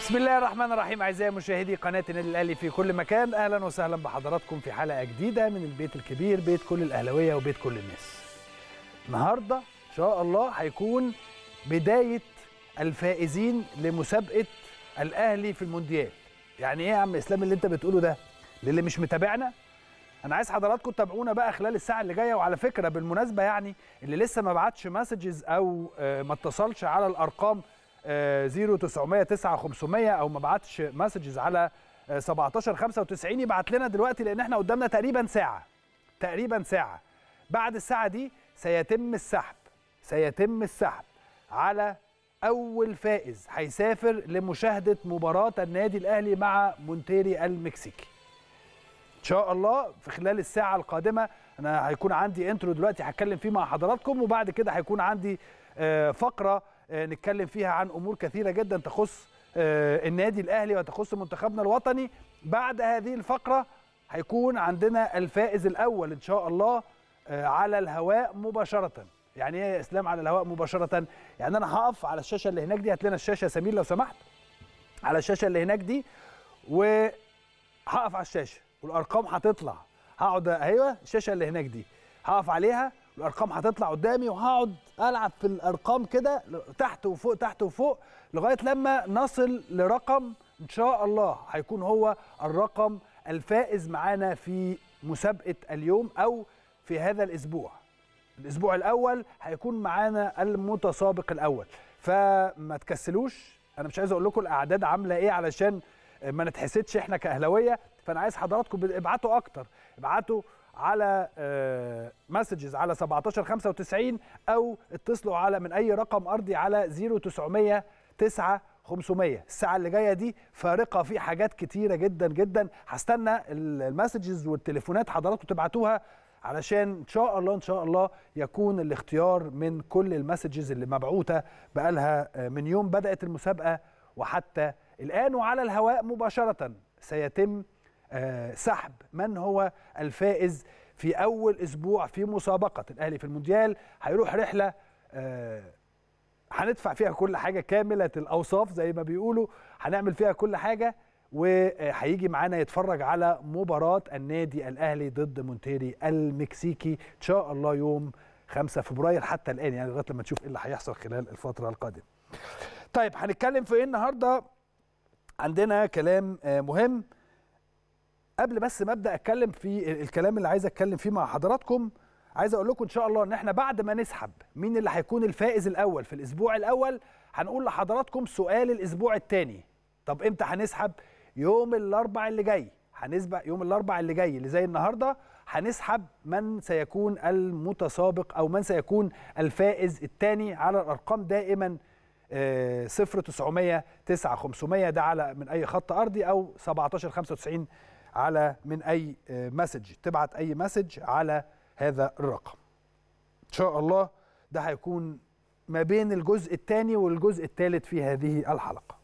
بسم الله الرحمن الرحيم اعزائي مشاهدي قناه النادي الاهلي في كل مكان اهلا وسهلا بحضراتكم في حلقه جديده من البيت الكبير بيت كل الاهلاويه وبيت كل الناس النهارده ان شاء الله هيكون بدايه الفائزين لمسابقه الاهلي في المونديال يعني ايه يا عم اسلام اللي انت بتقوله ده للي مش متابعنا انا عايز حضراتكم تتابعونا بقى خلال الساعه اللي جايه وعلى فكره بالمناسبه يعني اللي لسه ما بعتش مسجز او آه، ما اتصلش على الارقام 0900 9 500 او ما بعتش مسجز على 17 آه، 95 يبعت لنا دلوقتي لان احنا قدامنا تقريبا ساعه تقريبا ساعه بعد الساعه دي سيتم السحب سيتم السحب على اول فائز هيسافر لمشاهده مباراه النادي الاهلي مع مونتيري المكسيكي ان شاء الله في خلال الساعه القادمه انا هيكون عندي انترو دلوقتي هتكلم فيه مع حضراتكم وبعد كده هيكون عندي آه، فقره آه، نتكلم فيها عن امور كثيره جدا تخص آه، النادي الاهلي وتخص منتخبنا الوطني بعد هذه الفقره هيكون عندنا الفائز الاول ان شاء الله آه، على الهواء مباشره يعني ايه يا اسلام على الهواء مباشره يعني انا هقف على الشاشه اللي هناك دي هات لنا الشاشه يا سمير لو سمحت على الشاشه اللي هناك دي وهقف على الشاشه والارقام هتطلع هقعد ايوه الشاشه اللي هناك دي هقف عليها الارقام هتطلع قدامي وهقعد العب في الارقام كده تحت وفوق تحت وفوق لغايه لما نصل لرقم ان شاء الله هيكون هو الرقم الفائز معانا في مسابقه اليوم او في هذا الاسبوع الاسبوع الاول هيكون معانا المتسابق الاول فما تكسلوش انا مش عايز اقول لكم الاعداد عامله ايه علشان ما نتحسدش احنا كاهلاويه فانا عايز حضراتكم ابعتوا اكتر ابعتوا على مسجز آه، على 1795 او اتصلوا على من اي رقم ارضي على 0900 500 الساعه اللي جايه دي فارقه في حاجات كتيره جدا جدا هستنى المسجز والتليفونات حضراتكم تبعتوها علشان ان شاء الله ان شاء الله يكون الاختيار من كل المسجز اللي مبعوته بقالها آه، من يوم بدات المسابقه وحتى الان وعلى الهواء مباشره سيتم آه، سحب من هو الفائز في اول اسبوع في مسابقه الاهلي في المونديال هيروح رحله آه، هندفع فيها كل حاجه كامله الاوصاف زي ما بيقولوا هنعمل فيها كل حاجه وهيجي معانا يتفرج على مباراة النادي الأهلي ضد مونتيري المكسيكي إن شاء الله يوم 5 فبراير حتى الآن يعني لغاية لما تشوف إيه اللي هيحصل خلال الفترة القادمة. طيب هنتكلم في إيه النهاردة؟ عندنا كلام آه، مهم قبل بس ما ابدا اتكلم في الكلام اللي عايز اتكلم فيه مع حضراتكم عايز اقول لكم ان شاء الله ان احنا بعد ما نسحب مين اللي هيكون الفائز الاول في الاسبوع الاول هنقول لحضراتكم سؤال الاسبوع الثاني طب امتى هنسحب يوم الاربع اللي جاي هنسبق يوم الاربع اللي جاي اللي زي النهارده هنسحب من سيكون المتسابق او من سيكون الفائز الثاني على الارقام دائما آه، صفر 900 9 500 ده على من اي خط ارضي او 17 95 على من اي مسج آه، تبعت اي مسج على هذا الرقم ان شاء الله ده هيكون ما بين الجزء الثاني والجزء الثالث في هذه الحلقه